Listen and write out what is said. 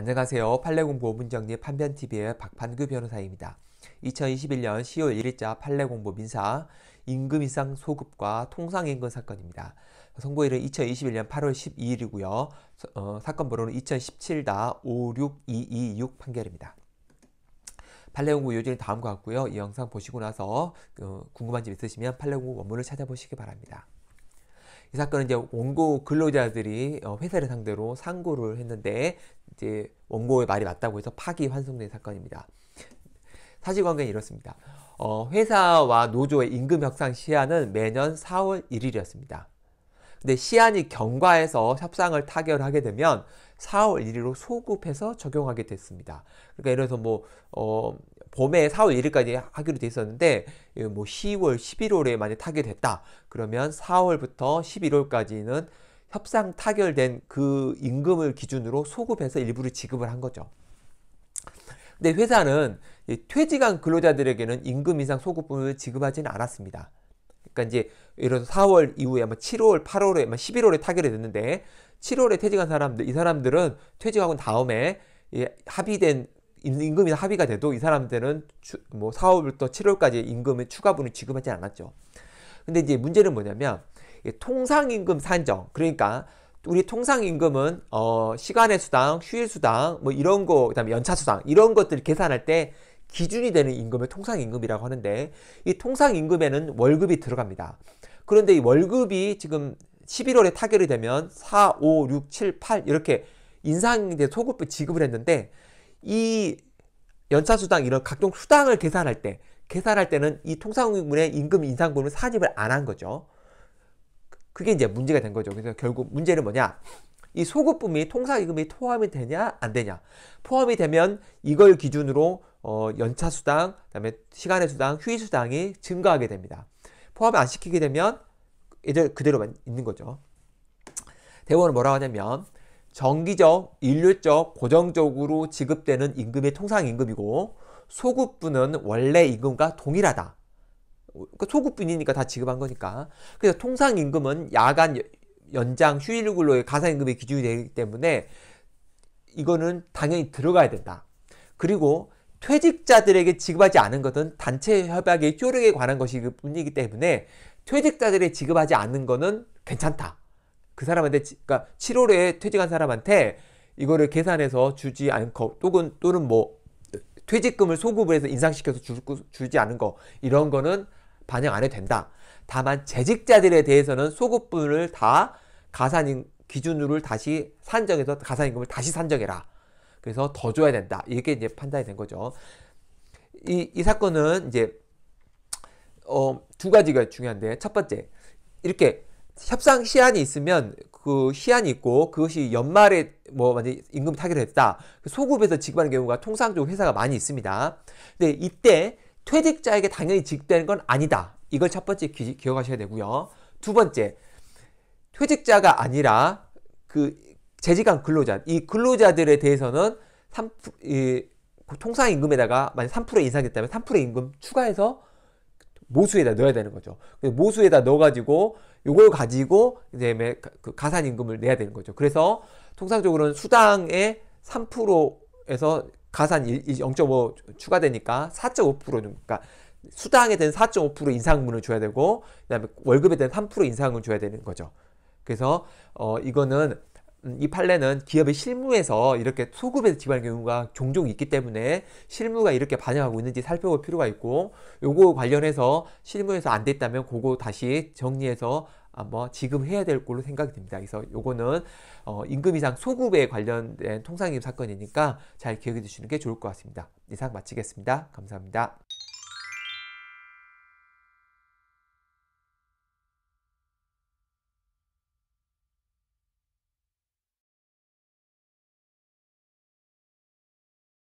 안녕하세요. 판례공부 5분 정리 판변TV의 박판규 변호사입니다. 2021년 10월 1일자 판례공부 민사 임금 이상 소급과 통상임금 사건입니다. 선고일은 2021년 8월 12일이고요. 어, 사건 번호는 2 0 1 7 56226 판결입니다. 판례공부 요지는 다음과 같고요. 이 영상 보시고 나서 그 궁금한 점 있으시면 판례공부 원문을 찾아보시기 바랍니다. 이 사건은 이제 원고 근로자들이 어, 회사를 상대로 상고를 했는데 이제 원고의 말이 맞다고 해서 파기 환송된 사건입니다. 사실관계는 이렇습니다. 어, 회사와 노조의 임금 협상 시한은 매년 4월 1일이었습니다. 근데 시한이 경과해서 협상을 타결하게 되면 4월 1일로 소급해서 적용하게 됐습니다. 그러니까 예를 들어서 뭐, 어, 봄에 4월 1일까지 하기로 돼 있었는데 예, 뭐 10월, 11월에 만약 타게 됐다. 그러면 4월부터 11월까지는 협상 타결된 그 임금을 기준으로 소급해서 일부를 지급을 한 거죠. 근데 회사는 퇴직한 근로자들에게는 임금 이상 소급분을 지급하지는 않았습니다. 그러니까 이제 이런 4월 이후에 아마 7월, 8월에 아마 11월에 타결이 됐는데 7월에 퇴직한 사람들 이 사람들은 퇴직하고 다음에 예, 합의된 임금이 합의가 돼도 이 사람들은 추, 뭐 4월부터 7월까지 임금의 추가분을 지급하지 않았죠. 근데 이제 문제는 뭐냐면 통상임금 산정 그러니까 우리 통상임금은 어, 시간의 수당, 휴일 수당 뭐 이런 거 그다음에 연차 수당 이런 것들 계산할 때 기준이 되는 임금을 통상임금이라고 하는데 이 통상임금에는 월급이 들어갑니다. 그런데 이 월급이 지금 11월에 타결이 되면 4, 5, 6, 7, 8 이렇게 인상이 돼소급 지급을 했는데 이 연차수당 이런 각종 수당을 계산할 때 계산할 때는 이 통상임금의 임금 인상분을 산입을 안 한 거죠. 그게 이제 문제가 된 거죠. 그래서 결국 문제는 뭐냐? 이 소급분이 통상임금이 포함이 되냐 안 되냐? 포함이 되면 이걸 기준으로 어, 연차 수당, 그다음에 시간의 수당, 휴일 수당이 증가하게 됩니다. 포함 안 시키게 되면 이제 그대로 있는 거죠. 대원은 뭐라고 하냐면 정기적, 일률적, 고정적으로 지급되는 임금의 통상 임금이고 소급분은 원래 임금과 동일하다. 그러니까 소급분이니까 다 지급한 거니까. 그래서 통상 임금은 야간 연장 휴일 근로의 가상 임금의 기준이 되기 때문에 이거는 당연히 들어가야 된다. 그리고 퇴직자들에게 지급하지 않은 것은 단체 협약의 효력에 관한 것이기 때문에 퇴직자들에 지급하지 않는 것은 괜찮다. 그 사람한테 그러니까 7월에 퇴직한 사람한테 이거를 계산해서 주지 않고 또는 또는 뭐 퇴직금을 소급을 해서 인상시켜서 주, 주지 않은 거 이런 거는 반영 안 해도 된다. 다만 재직자들에 대해서는 소급분을 다 가산인 기준으로 다시 산정해서 가산임금을 다시 산정해라. 그래서 더 줘야 된다. 이게 이제 판단이 된 거죠. 이, 이 사건은 이제 어, 두 가지가 중요한데 첫 번째 이렇게 협상 시한이 있으면 그 시한이 있고 그것이 연말에 뭐 만약 임금 타기로 했다 그 소급에서 지급하는 경우가 통상적으로 회사가 많이 있습니다. 근데 이때 퇴직자에게 당연히 지급되는 건 아니다. 이걸 첫 번째 기, 기억하셔야 되고요. 두 번째 퇴직자가 아니라 그 재직한 근로자 이 근로자들에 대해서는 3, 이, 그 통상 임금에다가 만약 3% 인상됐다면 3% 임금 추가해서 모수에다 넣어야 되는 거죠. 그 모수에다 넣어가지고 요걸 가지고 이제 그 가산 임금을 내야 되는 거죠. 그래서 통상적으로는 수당의 3%에서 가산 0.5 추가되니까 4 5 그러니까 수당에 대한 4.5% 인상분을 줘야 되고 그다음에 월급에 대한 3% 인상을 줘야 되는 거죠. 그래서 어 이거는 음, 이 판례는 기업의 실무에서 이렇게 소급에 지발하는 경우가 종종 있기 때문에 실무가 이렇게 반영하고 있는지 살펴볼 필요가 있고 요거 관련해서 실무에서 안 됐다면 그거 다시 정리해서 한번 지급해야 될 걸로 생각이 됩니다 그래서 요거는 어, 임금 이상 소급에 관련된 통상임 사건이니까 잘 기억해 주시는 게 좋을 것 같습니다. 이상 마치겠습니다. 감사합니다.